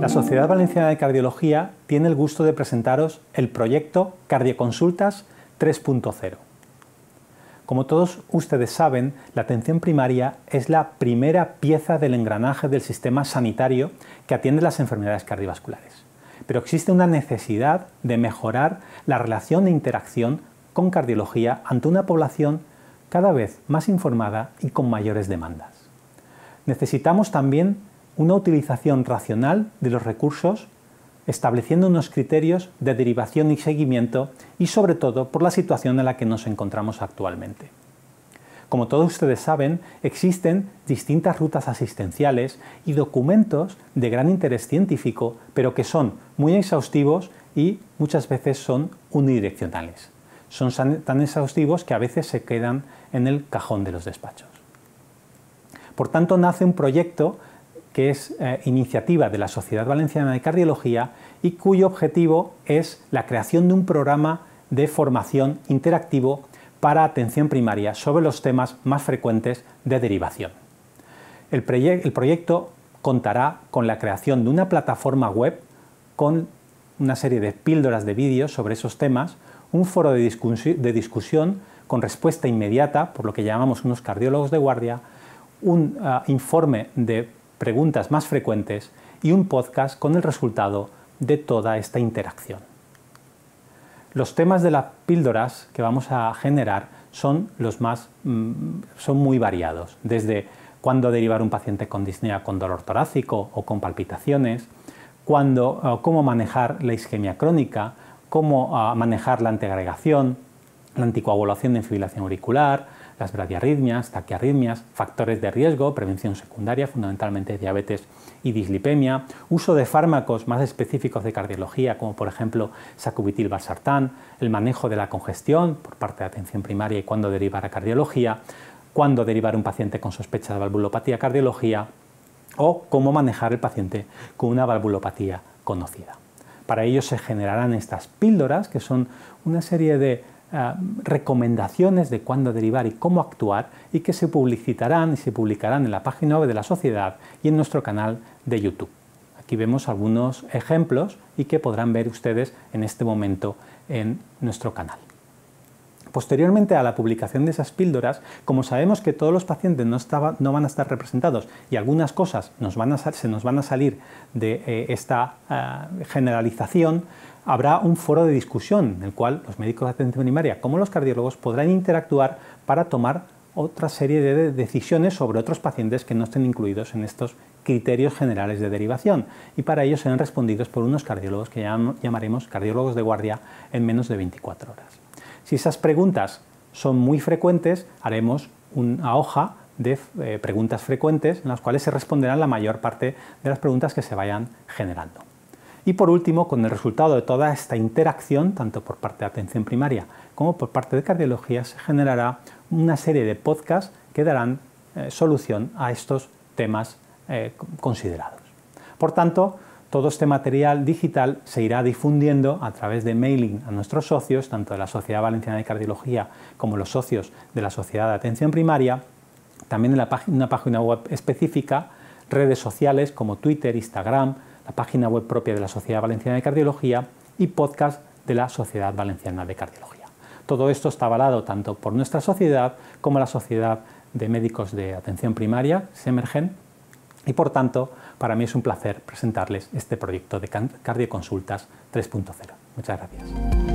La Sociedad Valenciana de Cardiología tiene el gusto de presentaros el proyecto Cardioconsultas 3.0. Como todos ustedes saben, la atención primaria es la primera pieza del engranaje del sistema sanitario que atiende las enfermedades cardiovasculares. Pero existe una necesidad de mejorar la relación e interacción con cardiología ante una población cada vez más informada y con mayores demandas. Necesitamos también una utilización racional de los recursos, estableciendo unos criterios de derivación y seguimiento y sobre todo por la situación en la que nos encontramos actualmente. Como todos ustedes saben, existen distintas rutas asistenciales y documentos de gran interés científico, pero que son muy exhaustivos y muchas veces son unidireccionales. Son tan exhaustivos que a veces se quedan en el cajón de los despachos. Por tanto, nace un proyecto que es eh, iniciativa de la Sociedad Valenciana de Cardiología y cuyo objetivo es la creación de un programa de formación interactivo para atención primaria sobre los temas más frecuentes de derivación. El, proyecto contará con la creación de una plataforma web con una serie de píldoras de vídeos sobre esos temas, un foro de, discusión con respuesta inmediata, por lo que llamamos unos cardiólogos de guardia, un ah, informe de preguntas más frecuentes y un podcast con el resultado de toda esta interacción. Los temas de las píldoras que vamos a generar son los más mm, son muy variados, desde cuándo derivar un paciente con disnea con dolor torácico o con palpitaciones, cómo manejar la isquemia crónica, cómo ah, manejar la antiagregación, la anticoagulación de fibrilación auricular, las bradiarritmias, taquiarritmias, factores de riesgo, prevención secundaria, fundamentalmente diabetes y dislipemia, uso de fármacos más específicos de cardiología, como por ejemplo sacubitil valsartán, el manejo de la congestión por parte de atención primaria y cuándo derivar a cardiología, cuándo derivar un paciente con sospecha de valvulopatía cardiología o cómo manejar el paciente con una valvulopatía conocida. Para ello se generarán estas píldoras, que son una serie de eh, recomendaciones de cuándo derivar y cómo actuar y que se publicitarán y se publicarán en la página web de la sociedad y en nuestro canal de YouTube. Aquí vemos algunos ejemplos y que podrán ver ustedes en este momento en nuestro canal. Posteriormente a la publicación de esas píldoras, como sabemos que todos los pacientes no, van a estar representados y algunas cosas se nos van a salir de eh, esta eh, generalización, habrá un foro de discusión en el cual los médicos de atención primaria como los cardiólogos podrán interactuar para tomar otra serie de decisiones sobre otros pacientes que no estén incluidos en estos criterios generales de derivación y para ello serán respondidos por unos cardiólogos que llamaremos cardiólogos de guardia en menos de 24 horas. Si esas preguntas son muy frecuentes, haremos una hoja de eh, preguntas frecuentes en las cuales se responderán la mayor parte de las preguntas que se vayan generando. Y por último, con el resultado de toda esta interacción, tanto por parte de atención primaria como por parte de cardiología, se generará una serie de podcasts que darán eh, solución a estos temas eh, considerados. Por tanto, todo este material digital se irá difundiendo a través de mailing a nuestros socios, tanto de la Sociedad Valenciana de Cardiología como los socios de la Sociedad de Atención Primaria, también en una página web específica, redes sociales como Twitter, Instagram, la página web propia de la Sociedad Valenciana de Cardiología y podcast de la Sociedad Valenciana de Cardiología. Todo esto está avalado tanto por nuestra sociedad como la Sociedad de Médicos de Atención Primaria, SEMERGEN, y por tanto, para mí es un placer presentarles este proyecto de Cardioconsultas 3.0. Muchas gracias.